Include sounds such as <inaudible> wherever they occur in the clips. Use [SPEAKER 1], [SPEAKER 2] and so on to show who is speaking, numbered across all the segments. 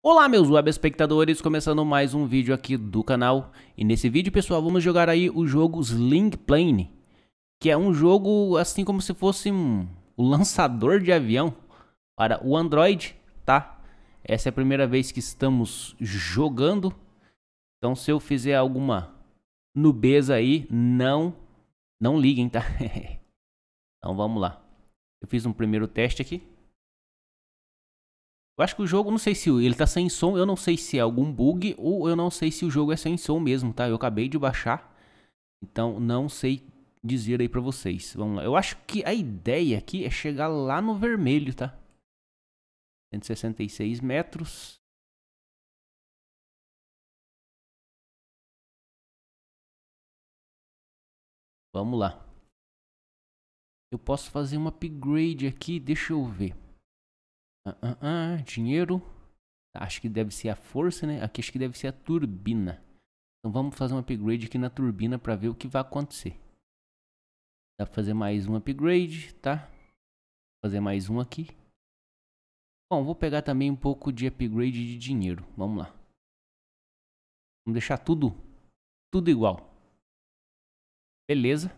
[SPEAKER 1] Olá meus web espectadores, começando mais um vídeo aqui do canal E nesse vídeo pessoal, vamos jogar aí o jogo Sling Plane Que é um jogo assim como se fosse um, o lançador de avião para o Android, tá? Essa é a primeira vez que estamos jogando Então se eu fizer alguma nubeza aí, não, não liguem, tá? <laughs> então vamos lá Eu fiz um primeiro teste aqui eu acho que o jogo, não sei se ele tá sem som, eu não sei se é algum bug ou eu não sei se o jogo é sem som mesmo, tá? Eu acabei de baixar, então não sei dizer aí pra vocês. Vamos lá. Eu acho que a ideia aqui é chegar lá no vermelho, tá? 166
[SPEAKER 2] metros. Vamos lá. Eu posso
[SPEAKER 1] fazer um upgrade aqui, deixa eu ver. Ah, ah, ah, dinheiro. Acho que deve ser a força, né? Aqui acho que deve ser a turbina. Então vamos fazer um upgrade aqui na turbina para ver o que vai acontecer. Dá pra fazer mais um upgrade, tá? Vou fazer mais um aqui. Bom, vou pegar também um pouco de upgrade de dinheiro. Vamos lá. Vamos deixar tudo, tudo
[SPEAKER 2] igual. Beleza.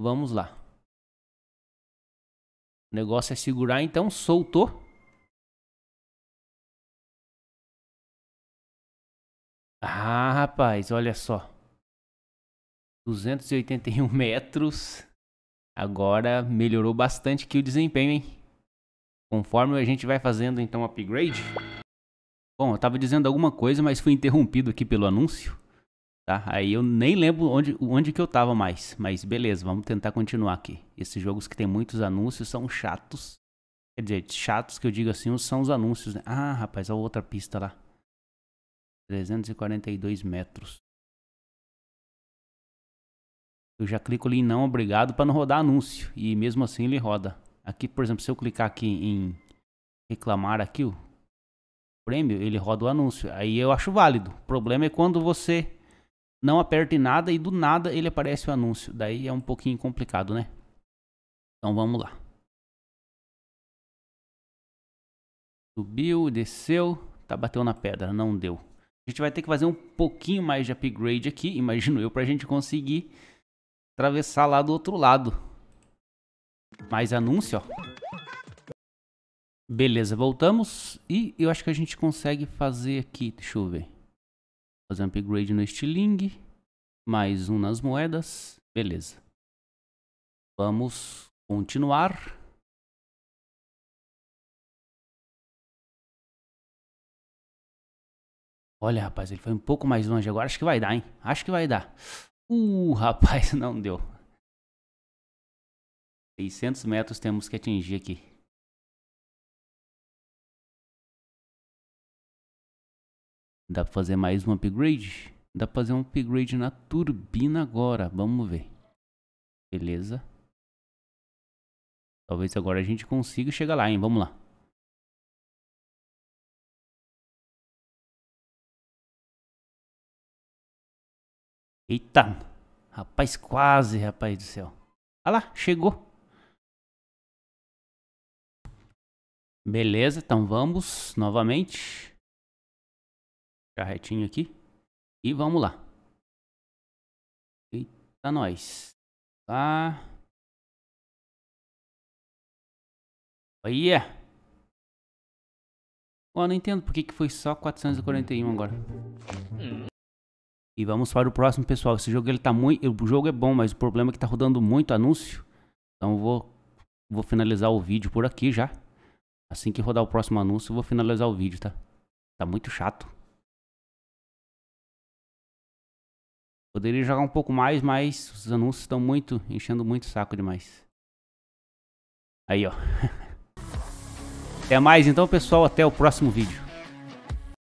[SPEAKER 2] Vamos lá. O negócio é segurar, então soltou. Ah, rapaz, olha
[SPEAKER 1] só. 281 <laughs> metros. Agora melhorou bastante aqui o desempenho, hein? Conforme a gente vai fazendo então upgrade. Bom, eu tava dizendo alguma coisa, mas fui interrompido aqui pelo anúncio. Tá? Aí eu nem lembro onde, onde que eu tava mais. Mas beleza, vamos tentar continuar aqui. Esses jogos que tem muitos anúncios são chatos. Quer dizer, chatos que eu digo assim são os anúncios. Né? Ah, rapaz, a outra pista lá. 342 metros. Eu já clico ali em não obrigado para não rodar anúncio. E mesmo assim ele roda. Aqui, por exemplo, se eu clicar aqui em reclamar aqui, o prêmio, ele roda o anúncio. Aí eu acho válido. O problema é quando você não aperta em nada e do nada ele aparece o anúncio. Daí é um pouquinho complicado, né?
[SPEAKER 2] Então vamos lá. Subiu,
[SPEAKER 1] desceu, tá bateu na pedra, não deu. A gente vai ter que fazer um pouquinho mais de upgrade aqui, <laughs> imagino eu, pra gente conseguir atravessar lá do outro lado. Mais anúncio, ó. Beleza, voltamos e eu acho que a gente consegue fazer aqui, deixa eu ver. Fazer um upgrade no Stiling. Mais um nas moedas. Beleza. Vamos
[SPEAKER 2] continuar. Olha, rapaz, ele foi um pouco mais longe agora. Acho que vai dar, hein? Acho que vai dar. Uh, <laughs> rapaz, não deu. 600 metros temos que atingir aqui.
[SPEAKER 1] Dá para fazer mais um upgrade? Dá para fazer um upgrade na turbina agora. Vamos ver. Beleza. Talvez agora a gente consiga chegar lá, hein? Vamos lá.
[SPEAKER 2] Eita! Rapaz, quase, rapaz do céu. Ah lá, chegou. Beleza, então vamos novamente. Ficar retinho aqui. E vamos lá. Eita, nós. Lá. Tá. Olha! é.
[SPEAKER 1] Ó, não entendo por que, que foi só 441 agora. E vamos para o próximo, pessoal. Esse jogo ele tá muito. O jogo é bom, mas o problema é que tá rodando muito anúncio. Então eu vou, vou finalizar o vídeo por aqui já. Assim que rodar o próximo anúncio, eu vou finalizar o vídeo, tá? Tá muito chato. Poderia jogar um pouco mais, mas os anúncios estão muito enchendo muito saco demais. Aí, ó. <laughs> Até mais então, pessoal. Até o
[SPEAKER 2] próximo vídeo.